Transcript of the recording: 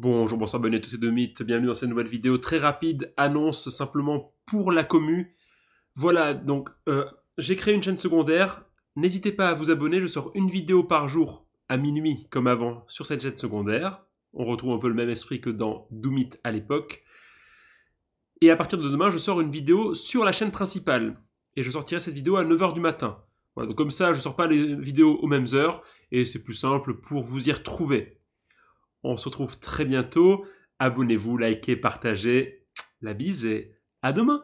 Bonjour, bonsoir, bonne tous et mythes, bienvenue dans cette nouvelle vidéo très rapide, annonce simplement pour la commu. Voilà, donc euh, j'ai créé une chaîne secondaire, n'hésitez pas à vous abonner, je sors une vidéo par jour à minuit comme avant sur cette chaîne secondaire. On retrouve un peu le même esprit que dans Doomit à l'époque. Et à partir de demain, je sors une vidéo sur la chaîne principale. Et je sortirai cette vidéo à 9h du matin. Voilà, donc comme ça, je ne sors pas les vidéos aux mêmes heures, et c'est plus simple pour vous y retrouver. On se retrouve très bientôt. Abonnez-vous, likez, partagez. La bise et à demain